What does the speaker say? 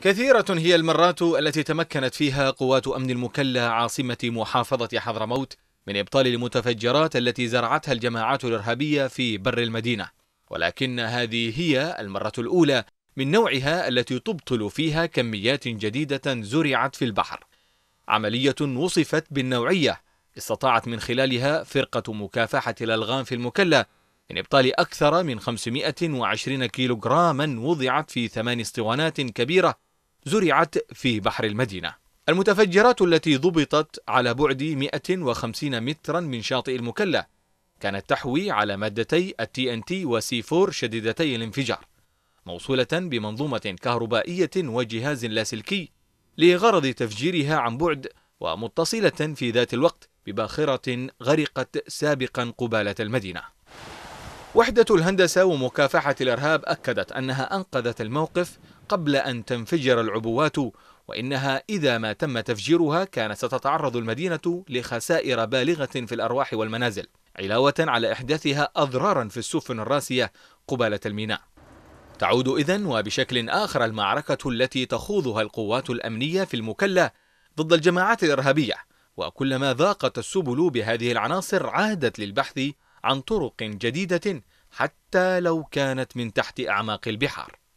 كثيرة هي المرات التي تمكنت فيها قوات أمن المكلة عاصمة محافظة حضرموت من إبطال المتفجرات التي زرعتها الجماعات الإرهابية في بر المدينة ولكن هذه هي المرة الأولى من نوعها التي تبطل فيها كميات جديدة زرعت في البحر عملية وصفت بالنوعية استطاعت من خلالها فرقة مكافحة الألغام في المكلة من إبطال أكثر من 520 كيلوغراما وضعت في ثمان اسطوانات كبيرة زرعت في بحر المدينة المتفجرات التي ضبطت على بعد 150 مترا من شاطئ المكلة كانت تحوي على مادتي التي ان تي وسي 4 شديدتي الانفجار موصولة بمنظومة كهربائية وجهاز لاسلكي لغرض تفجيرها عن بعد ومتصلة في ذات الوقت بباخرة غرقت سابقا قبالة المدينة وحدة الهندسة ومكافحة الإرهاب أكدت أنها أنقذت الموقف قبل أن تنفجر العبوات وإنها إذا ما تم تفجيرها كانت ستتعرض المدينة لخسائر بالغة في الأرواح والمنازل علاوة على إحداثها أضرارا في السفن الراسية قبالة الميناء تعود إذن وبشكل آخر المعركة التي تخوضها القوات الأمنية في المكلة ضد الجماعات الإرهابية وكلما ذاقت السبل بهذه العناصر عادت للبحث عن طرق جديدة حتى لو كانت من تحت أعماق البحار